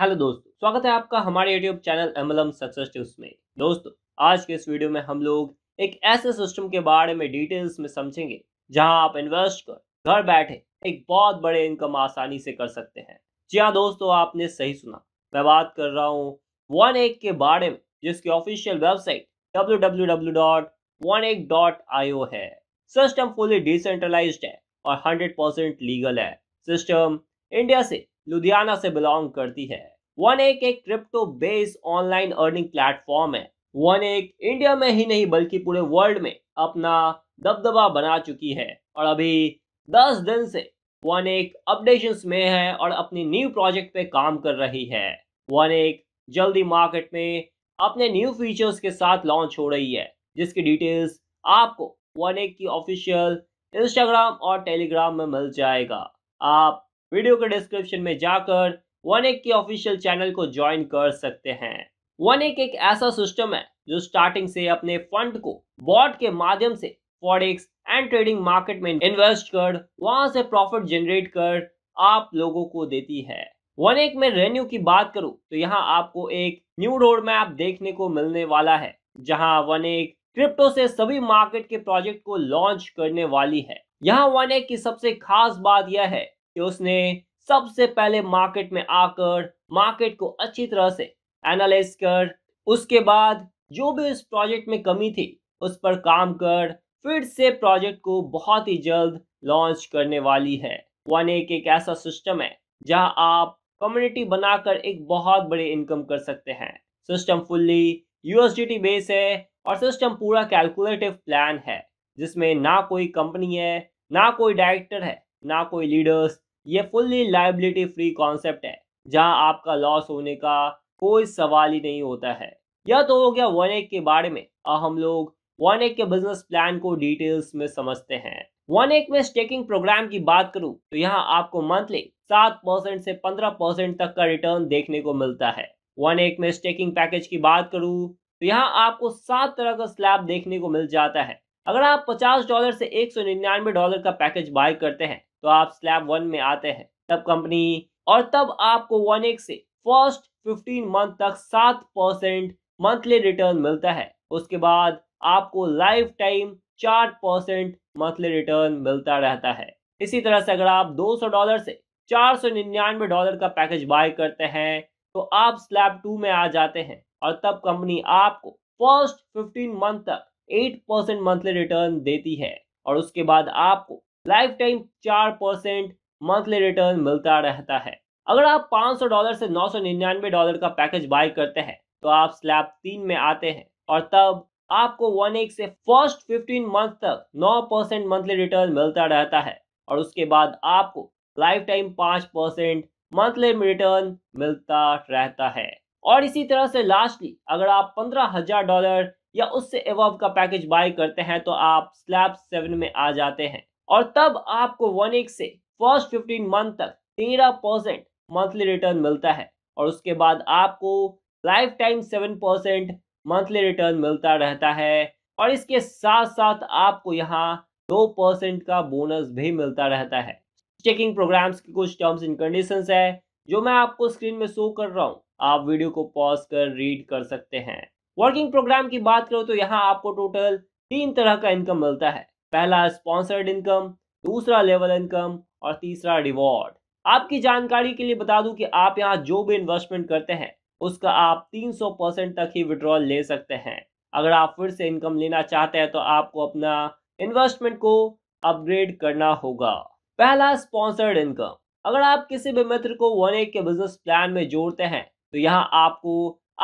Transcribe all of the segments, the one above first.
hello दोस्तों स्वागत है आपका हमारे YouTube channel M L M success tips में दोस्तों आज के इस वीडियो में हम लोग एक ऐसे सिस्टम के बारे में डिटेल्स में समझेंगे जहां आप इन्वेस्ट कर घर बैठे एक बहुत बड़े इनकम आसानी से कर सकते हैं जी हाँ दोस्तों आपने सही सुना मैं बात कर रहा हूँ वन एक के बारे में जिसकी ऑफिशियल वेबसाइट डब्ल्यू है सिस्टम फुली डिसेंट्रलाइज है और हंड्रेड लीगल है सिस्टम इंडिया से लुधियाना से बिलोंग करती है वन एक एक crypto based online earning platform है वन एक इंडिया में ही नहीं बल्कि पूरे वर्ल्ड में अपना दबदबा बना चुकी है और अभी दस दिन से वन एक अपडेशन में है और अपनी न्यू प्रोजेक्ट पे काम कर रही है वन एक जल्दी मार्केट में अपने न्यू फीचर्स के साथ लॉन्च हो रही है जिसकी डिटेल्स आपको वन एक की ऑफिशियल इंस्टाग्राम और टेलीग्राम में मिल जाएगा आप वीडियो के डिस्क्रिप्शन में जाकर वन एक के ऑफिशियल चैनल को ज्वाइन कर सकते हैं वन एक एक ऐसा सिस्टम है जो स्टार्टिंग से अपने फंड को बॉट के माध्यम से फॉरेक्स एंड ट्रेडिंग मार्केट में इन्वेस्ट कर वहां से प्रॉफिट जनरेट कर आप लोगों को देती है वन एक में रेन्यू की बात करूं तो यहाँ आपको एक न्यू रोड मैप देखने को मिलने वाला है जहाँ वन एक क्रिप्टो से सभी मार्केट के प्रोजेक्ट को लॉन्च करने वाली है यहाँ वन एक की सबसे खास बात यह है कि उसने सबसे पहले मार्केट में आकर मार्केट को अच्छी तरह से एनालाइज कर उसके बाद जो भी उस प्रोजेक्ट में कमी थी उस पर काम कर फिर से प्रोजेक्ट को बहुत ही जल्द लॉन्च करने वाली है वन एक एक ऐसा सिस्टम है जहां आप कम्युनिटी बनाकर एक बहुत बड़े इनकम कर सकते हैं सिस्टम फुल्ली यूएसडीटी बेस है और सिस्टम पूरा कैलकुलेटिव प्लान है जिसमें ना कोई कंपनी है ना कोई डायरेक्टर है ना कोई लीडर्स ये फुल्ली लाइबिलिटी फ्री कॉन्सेप्ट है जहां आपका लॉस होने का कोई सवाल ही नहीं होता है यह तो हो गया वन एक के बारे में अब हम लोग वन एक के बिजनेस प्लान को डिटेल्स में समझते हैं वन एक में स्टेकिंग प्रोग्राम की बात करूं तो यहाँ आपको मंथली सात परसेंट से पंद्रह परसेंट तक का रिटर्न देखने को मिलता है वन एक में स्टेकिंग पैकेज की बात करूं तो यहाँ आपको सात तरह का स्लैब देखने को मिल जाता है अगर आप पचास डॉलर से एक सौ डॉलर का पैकेज बाय करते हैं तो आप स्लैब वन में आते हैं तब कंपनी और तब आपको वन एक से फर्स्ट फिफ्टीन मंथ तक सात परसेंट मंथली रिटर्न मिलता है उसके बाद आपको लाइफ टाइम चार परसेंट मंथली रिटर्न मिलता रहता है इसी तरह से अगर आप 200 डॉलर से चार सौ निन्यानवे डॉलर का पैकेज बाय करते हैं तो आप स्लैब टू में आ जाते हैं और तब कंपनी आपको फर्स्ट 15 मंथ तक 8 परसेंट मंथली रिटर्न देती है और उसके बाद आपको लाइफ टाइम चार परसेंट मंथली रिटर्न मिलता रहता है अगर आप 500 डॉलर से 999 डॉलर का पैकेज बाय करते हैं तो आप स्लैब तीन में आते हैं और तब आपको वन एक से फर्स्ट 15 मंथ तक 9 परसेंट मंथली रिटर्न मिलता रहता है और उसके बाद आपको लाइफ टाइम पाँच परसेंट मंथली रिटर्न मिलता रहता है और इसी तरह से लास्टली अगर आप पंद्रह हजार डॉलर या उससे एवब का पैकेज बाय करते हैं तो आप स्लैब सेवन में आ जाते हैं और तब आपको वन एक से फर्स्ट फिफ्टीन मंथ तक तेरह परसेंट मंथली रिटर्न मिलता है और उसके बाद आपको lifetime seven percent monthly return मिलता रहता है और इसके साथ साथ आपको यहाँ दो परसेंट का बोनस भी मिलता रहता है चेकिंग प्रोग्राम्स की कुछ टर्म्स एंड कंडीशन है जो मैं आपको स्क्रीन में शो कर रहा हूँ आप वीडियो को पॉज कर रीड कर सकते हैं वर्किंग प्रोग्राम की बात करो तो यहाँ आपको टोटल तीन तरह का इनकम मिलता है पहला स्पॉन्सर्ड इनकम दूसरा लेवल इनकम और तीसरा रिवॉर्ड आपकी जानकारी के लिए बता दूं कि आप यहाँ जो भी इन्वेस्टमेंट करते हैं उसका आप 300 परसेंट तक ही विड्रॉल ले सकते हैं अगर आप फिर से इनकम लेना चाहते हैं तो आपको अपना इन्वेस्टमेंट को अपग्रेड करना होगा पहला स्पॉन्सर्ड इनकम अगर आप किसी भी मित्र को वन एक के बिजनेस प्लान में जोड़ते हैं तो यहाँ आपको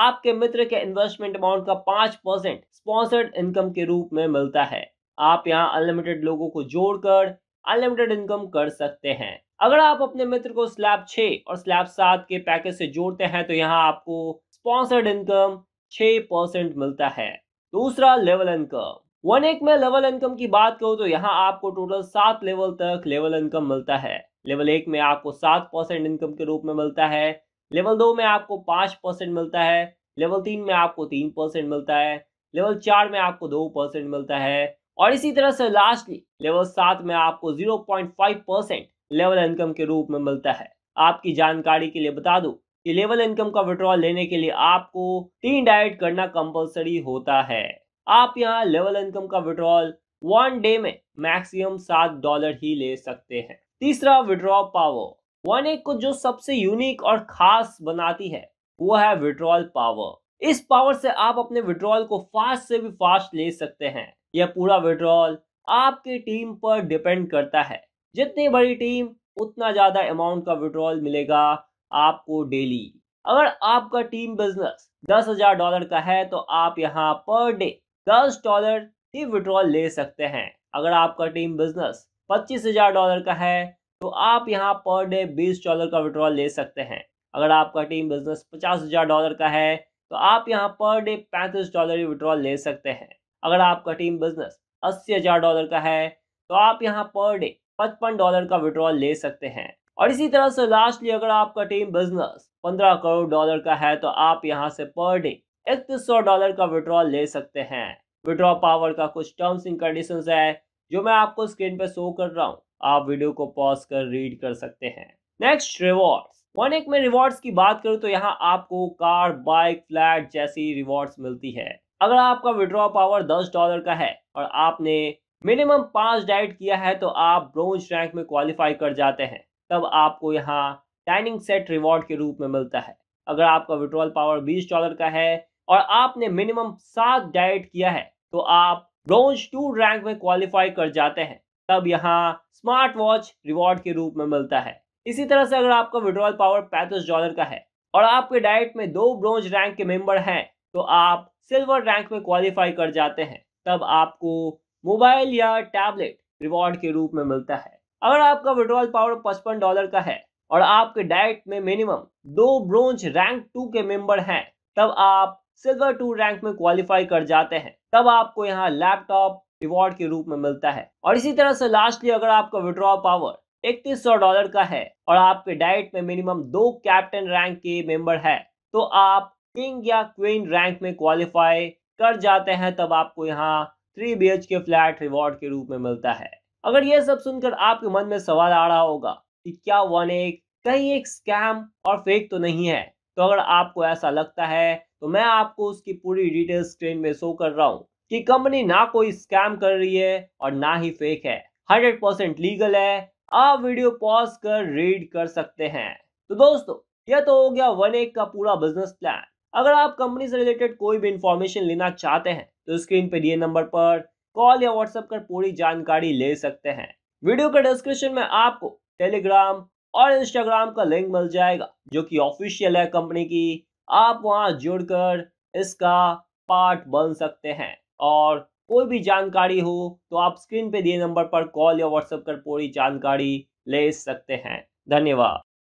आपके मित्र के इन्वेस्टमेंट अमाउंट का पांच परसेंट स्पॉन्सर्ड इनकम के रूप में मिलता है आप यहाँ अनलिमिटेड लोगों को जोड़कर अनलिमिटेड इनकम कर सकते हैं अगर आप अपने मित्र को स्लैब छ और स्लैब सात के पैकेज से जोड़ते हैं तो यहाँ आपको स्पॉन्सर्ड इनकम छ परसेंट मिलता है दूसरा लेवल इनकम वन एक में लेवल इनकम की बात करूँ तो यहाँ आपको टोटल सात लेवल तक लेवल इनकम मिलता है लेवल एक में आपको सात परसेंट इनकम के रूप में मिलता है लेवल दो में आपको पाँच परसेंट मिलता है लेवल तीन में आपको तीन परसेंट मिलता है लेवल चार में आपको दो परसेंट मिलता है और इसी तरह से लास्टली लेवल सात में आपको 0.5 परसेंट लेवल इनकम के रूप में मिलता है आपकी जानकारी के लिए बता दो कि लेवल इनकम का विड्रॉल लेने के लिए आपको तीन डाइट करना कंपलसरी होता है आप यहाँ लेवल इनकम का विड्रॉल वन डे में मैक्सिमम सात डॉलर ही ले सकते हैं तीसरा विड्रॉल पावर वन एक को जो सबसे यूनिक और खास बनाती है वो है विड्रॉल पावर इस पावर से आप अपने विड्रॉल को फास्ट से भी फास्ट ले सकते हैं यह पूरा विड्रॉल आपकी टीम पर डिपेंड करता है जितनी बड़ी टीम उतना ज़्यादा अमाउंट का विड्रॉल मिलेगा आपको डेली अगर आपका टीम बिजनेस दस हजार डॉलर का है तो आप यहाँ पर डे दस डॉलर ही विड्रॉल ले सकते हैं अगर आपका टीम बिजनेस पच्चीस हजार डॉलर का है तो आप यहाँ पर डे बीस डॉलर का विड्रॉल ले सकते हैं अगर आपका टीम बिजनेस पचास हजार डॉलर का है तो आप यहाँ पर डे पैंतीस डॉलर ही विड्रॉल ले सकते हैं अगर आपका टीम बिजनेस अस्सी हजार डॉलर का है तो आप यहाँ पर डे पचपन डॉलर का विड्रॉल ले सकते हैं और इसी तरह से लास्टली अगर आपका टीम बिजनेस पंद्रह करोड़ डॉलर का है तो आप यहाँ से पर डे इकतीस सौ डॉलर का विड्रॉल ले सकते हैं विड्रॉ पावर का कुछ टर्म्स एंड कंडीशन है जो मैं आपको स्क्रीन पे शो कर रहा हूँ आप वीडियो को पॉज कर रीड कर सकते हैं नेक्स्ट रिवॉर्ड वन एक में रिवॉर्ड्स की बात करूँ तो यहाँ आपको कार बाइक फ्लैट जैसी रिवॉर्ड्स मिलती है अगर आपका विड्रॉ पावर दस डॉलर का है और आपने मिनिमम पाँच डाइट किया है तो आप ब्रोंज रैंक में क्वालिफाई कर जाते हैं तब आपको यहाँ डाइनिंग सेट रिवॉर्ड के रूप में मिलता है अगर आपका विड्रॉल पावर बीस डॉलर का है और आपने मिनिमम सात डाइट किया है तो आप ब्रोंज टू रैंक में क्वालिफाई कर जाते हैं तब यहाँ स्मार्ट वॉच रिवॉर्ड के रूप में मिलता है इसी तरह से अगर आपका विड्रॉल पावर पैंतीस डॉलर का है और आपके डाइट में दो ब्रोंज रैंक के मेंबर हैं तो आप सिल्वर रैंक में क्वालिफाई कर जाते हैं तब आपको मोबाइल या टैबलेट रिवॉर्ड के रूप में मिलता है अगर आपका विड्रॉल पावर पचपन डॉलर का है और आपके डाइट में मिनिमम दो ब्रोंज रैंक टू के मेंबर हैं तब आप सिल्वर टू रैंक में क्वालिफाई कर जाते हैं तब आपको यहाँ लैपटॉप रिवॉर्ड के रूप में मिलता है और इसी तरह से लास्टली अगर आपका विड्रॉल पावर इकतीस सौ डॉलर का है और आपके डाइट में मिनिमम दो कैप्टन रैंक के मेंबर है तो आप किंग या क्वीन रैंक में क्वालिफाई कर जाते हैं तब आपको यहाँ थ्री बी के फ्लैट रिवॉर्ड के रूप में मिलता है अगर ये सब सुनकर आपके मन में सवाल आ रहा होगा कि क्या वन एक कहीं एक स्कैम और फेक तो नहीं है तो अगर आपको ऐसा लगता है तो मैं आपको उसकी पूरी डिटेल स्क्रीन में शो कर रहा हूँ कि कंपनी ना कोई स्कैम कर रही है और ना ही फेक है हंड्रेड परसेंट लीगल है आप वीडियो पॉज कर रीड कर सकते हैं तो दोस्तों यह तो हो गया वन एक का पूरा बिजनेस प्लान अगर आप कंपनी से रिलेटेड कोई भी इंफॉर्मेशन लेना चाहते हैं तो स्क्रीन पर दिए नंबर पर कॉल या व्हाट्सएप कर पूरी जानकारी ले सकते हैं वीडियो के डिस्क्रिप्शन में आपको टेलीग्राम और इंस्टाग्राम का लिंक मिल जाएगा जो कि ऑफिशियल है कंपनी की आप वहां जुड़कर इसका पार्ट बन सकते हैं और कोई भी जानकारी हो तो आप स्क्रीन पे दिए नंबर पर कॉल या व्हाट्सएप कर पूरी जानकारी ले सकते हैं धन्यवाद